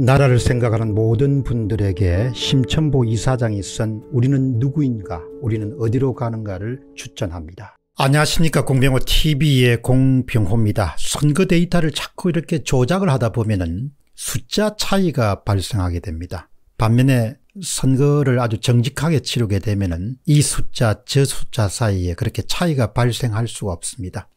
나라를 생각하는 모든 분들에게 심천보 이사장이 쓴 우리는 누구인가 우리는 어디로 가는가를 추천합니다. 안녕하십니까 공병호 tv의 공병호입니다. 선거 데이터를 자꾸 이렇게 조작을 하다 보면 은 숫자 차이가 발생하게 됩니다. 반면에 선거를 아주 정직하게 치르게 되면 은이 숫자 저 숫자 사이에 그렇게 차이가 발생할 수가 없습니다.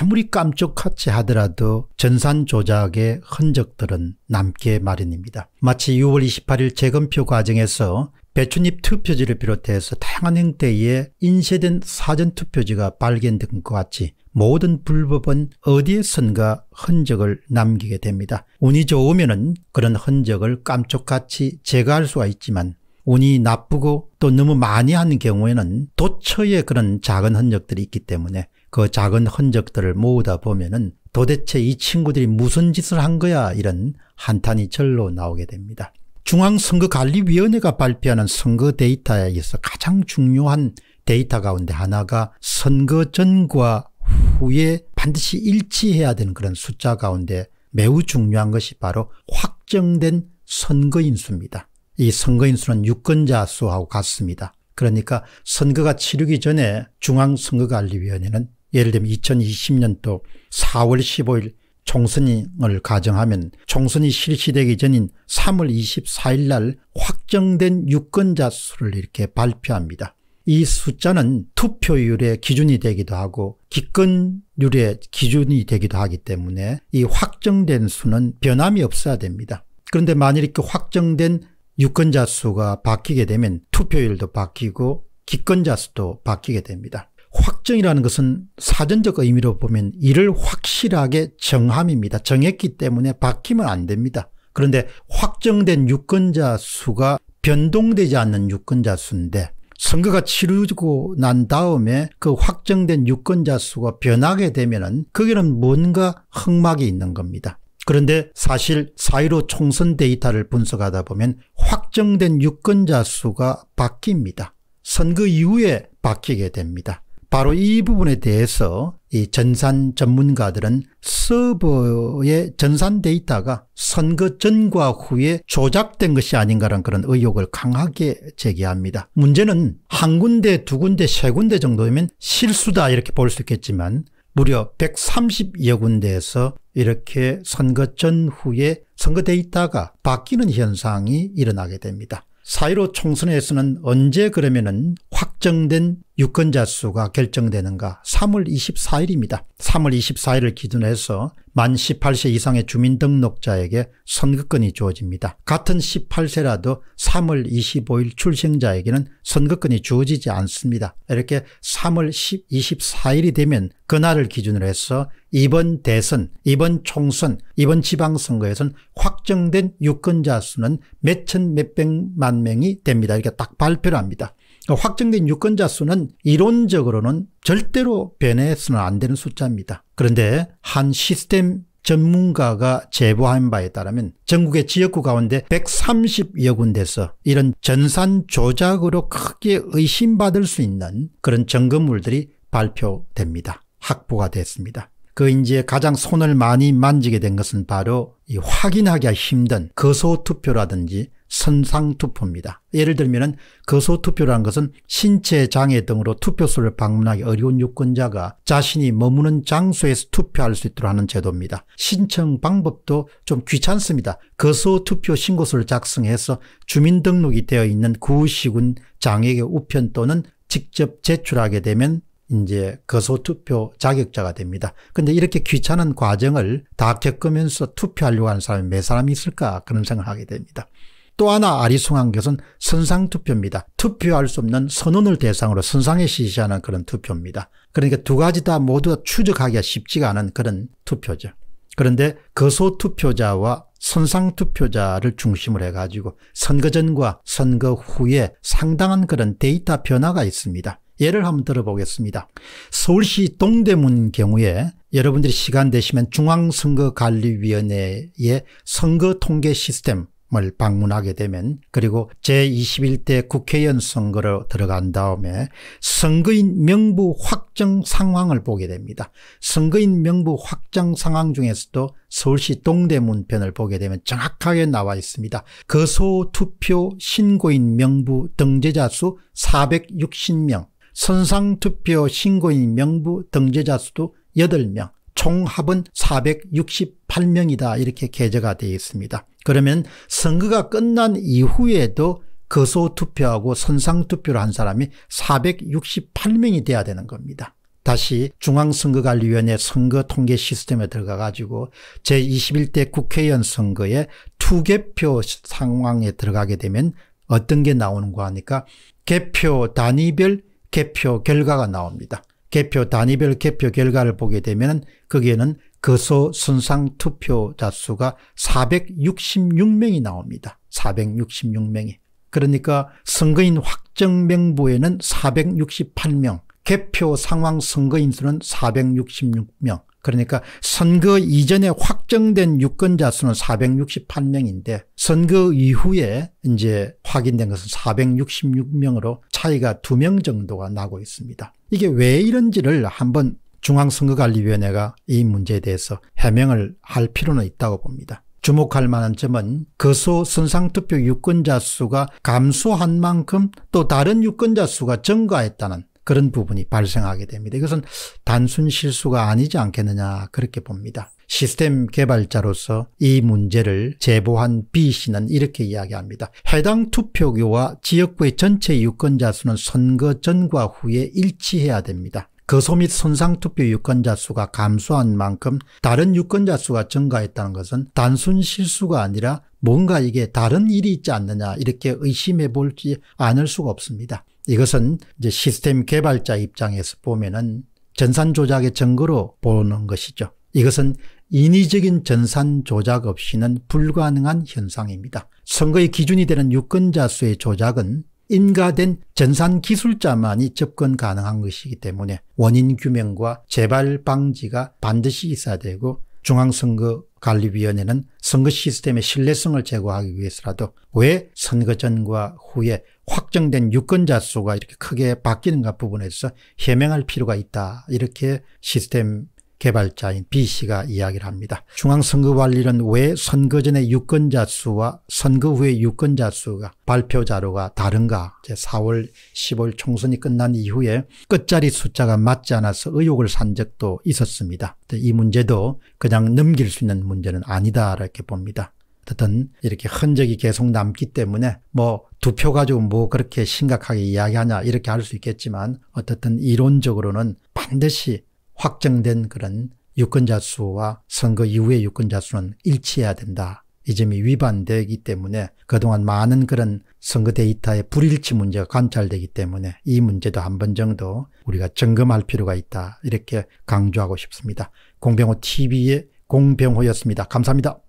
아무리 깜쪽같이 하더라도 전산 조작의 흔적들은 남게 마련입니다. 마치 6월 28일 재검표 과정에서 배추잎 투표지를 비롯해서 다양한 형태의 인쇄된 사전투표지가 발견된 것 같이 모든 불법은 어디에선가 흔적을 남기게 됩니다. 운이 좋으면 그런 흔적을 깜쪽같이 제거할 수가 있지만 운이 나쁘고 또 너무 많이 하는 경우에는 도처에 그런 작은 흔적들이 있기 때문에 그 작은 흔적들을 모으다 보면은 도대체 이 친구들이 무슨 짓을 한 거야 이런 한탄이 절로 나오게 됩니다. 중앙선거관리위원회가 발표하는 선거 데이터에서 가장 중요한 데이터 가운데 하나가 선거 전과 후에 반드시 일치해야 되는 그런 숫자 가운데 매우 중요한 것이 바로 확정된 선거인 수입니다. 이 선거인 수는 유권자 수하고 같습니다. 그러니까 선거가 치르기 전에 중앙선거관리위원회는 예를 들면 2020년도 4월 15일 총선을 가정하면 총선이 실시되기 전인 3월 24일 날 확정된 유권자 수를 이렇게 발표합니다. 이 숫자는 투표율의 기준이 되기도 하고 기권율의 기준이 되기도 하기 때문에 이 확정된 수는 변함이 없어야 됩니다. 그런데 만일 이렇게 그 확정된 유권자 수가 바뀌게 되면 투표율도 바뀌고 기권자 수도 바뀌게 됩니다. 확정이라는 것은 사전적 의미로 보면 이를 확실하게 정함입니다. 정했기 때문에 바뀌면 안 됩니다. 그런데 확정된 유권자 수가 변동되지 않는 유권자 수인데 선거가 치르고 난 다음에 그 확정된 유권자 수가 변하게 되면은 거기는 뭔가 흑막이 있는 겁니다. 그런데 사실 사1로 총선 데이터를 분석하다 보면 확정된 유권자 수가 바뀝니다. 선거 이후에 바뀌게 됩니다. 바로 이 부분에 대해서 이 전산 전문가들은 서버의 전산 데이터가 선거 전과 후에 조작된 것이 아닌가라는 그런 의혹을 강하게 제기합니다. 문제는 한 군데 두 군데 세 군데 정도면 실수다 이렇게 볼 수 있겠지만 무려 130여 군데에서 이렇게 선거 전후에 선거 데이터가 바뀌는 현상이 일어나게 됩니다. 사이로 총선에서는 언제 그러면은 확정된 유권자 수가 결정되는가 3월 24일입니다. 3월 24일을 기준으로 해서 만 18세 이상의 주민등록자에게 선거권이 주어집니다. 같은 18세라도 3월 25일 출생자에게는 선거권이 주어지지 않습니다. 이렇게 3월 10, 24일이 되면 그날을 기준으로 해서 이번 대선, 이번 총선, 이번 지방선거에서는 확정된 유권자 수는 몇천 몇백만 명이 됩니다. 이렇게 딱 발표를 합니다. 확정된 유권자 수는 이론적으로는 절대로 변해서는 안 되는 숫자입니다. 그런데 한 시스템 전문가가 제보한 바에 따르면 전국의 지역구 가운데 130여 군데서 이런 전산 조작으로 크게 의심받을 수 있는 그런 점검물들이 발표됩니다. 확보가 됐습니다. 그 이제 가장 손을 많이 만지게 된 것은 바로 이 확인하기가 힘든 거소투표라든지 선상투표입니다. 예를 들면 은 거소투표라는 것은 신체 장애 등으로 투표소를 방문하기 어려운 유권자가 자신이 머무는 장소에서 투표할 수 있도록 하는 제도입니다. 신청 방법도 좀 귀찮습니다. 거소투표 신고서를 작성해서 주민등록이 되어 있는 구시군 장애계 우편 또는 직접 제출하게 되면 이제 거소투표 자격자가 됩니다. 근데 이렇게 귀찮은 과정을 다 겪으면서 투표하려고 하는 사람이 몇 사람이 있을까 그런 생각을 하게 됩니다. 또 하나 아리송한 것은 선상투표입니다. 투표할 수 없는 선언을 대상으로 선상에 시시하는 그런 투표입니다. 그러니까 두 가지 다 모두 추적하기가 쉽지가 않은 그런 투표죠. 그런데 거소투표자와 선상투표자를 중심으로 해가지고 선거 전과 선거 후에 상당한 그런 데이터 변화가 있습니다. 예를 한번 들어보겠습니다. 서울시 동대문 경우에 여러분들이 시간 되시면 중앙선거관리위원회의 선거 통계 시스템 을 방문하게 되면 그리고 제21대 국회의원 선거로 들어간 다음에 선거인 명부 확정 상황을 보게 됩니다. 선거인 명부 확정 상황 중에서도 서울시 동대문 편을 보게 되면 정확하게 나와 있습니다. 거소 투표 신고인 명부 등재자 수 460명, 선상 투표 신고인 명부 등재자 수도 8명, 총합은 468명이다 이렇게 게재가 되어 있습니다. 그러면 선거가 끝난 이후에도 거소투표하고 선상투표를 한 사람이 468명이 돼야 되는 겁니다. 다시 중앙선거관리위원회 선거통계 시스템에 들어가 가지고 제21대 국회의원 선거에 투개표 상황에 들어가게 되면 어떤 게 나오는가 하니까 개표 단위별 개표 결과가 나옵니다. 개표 단위별 개표 결과를 보게 되면 거기에는 거소 선상 투표자 수가 466명이 나옵니다. 466명이. 그러니까 선거인 확정 명부에는 468명, 개표 상황 선거인 수는 466명. 그러니까 선거 이전에 확정된 유권자 수는 468명인데 선거 이후에 이제 확인된 것은 466명으로 차이가 2명 정도가 나고 있습니다. 이게 왜 이런지를 한번 중앙선거관리위원회가 이 문제에 대해서 해명을 할 필요는 있다고 봅니다. 주목할 만한 점은 거소 선상투표 유권자 수가 감소한 만큼 또 다른 유권자 수가 증가했다는 그런 부분이 발생하게 됩니다. 이것은 단순 실수가 아니지 않겠느냐 그렇게 봅니다. 시스템 개발자로서 이 문제를 제보한 B씨는 이렇게 이야기합니다. 해당 투표교와 지역구의 전체 유권자 수는 선거 전과 후에 일치해야 됩니다. 거소 그 및 손상투표 유권자 수가 감소한 만큼 다른 유권자 수가 증가했다는 것은 단순 실수가 아니라 뭔가 이게 다른 일이 있지 않느냐 이렇게 의심해 볼지 않을 수가 없습니다. 이것은 이제 시스템 개발자 입장에서 보면은 전산 조작의 증거로 보는 것이죠. 이것은 인위적인 전산 조작 없이는 불가능한 현상입니다. 선거의 기준이 되는 유권자 수의 조작은 인가된 전산 기술자만이 접근 가능한 것이기 때문에 원인 규명과 재발 방지가 반드시 있어야 되고 중앙선거관리위원회는 선거 시스템의 신뢰성을 제고하기 위해서라도 왜 선거 전과 후에 확정된 유권자 수가 이렇게 크게 바뀌는가 부분에서 해명할 필요가 있다. 이렇게 시스템 개발자인 B씨가 이야기를 합니다. 중앙선거관리는 왜 선거 전에 유권자 수와 선거 후에 유권자 수가 발표 자료가 다른가 제 4월 1 0월 총선이 끝난 이후에 끝자리 숫자가 맞지 않아서 의혹을 산 적도 있었습니다. 이 문제도 그냥 넘길 수 있는 문제는 아니다 이렇게 봅니다. 어쨌든 이렇게 흔적이 계속 남기 때문에 뭐 두 표 가지고 뭐 그렇게 심각하게 이야기하냐 이렇게 할 수 있겠지만 어쨌든 이론적으로는 반드시 확정된 그런 유권자 수와 선거 이후의 유권자 수는 일치해야 된다. 이 점이 위반되기 때문에 그동안 많은 그런 선거 데이터의 불일치 문제가 관찰되기 때문에 이 문제도 한 번 정도 우리가 점검할 필요가 있다. 이렇게 강조하고 싶습니다. 공병호 TV의 공병호였습니다. 감사합니다.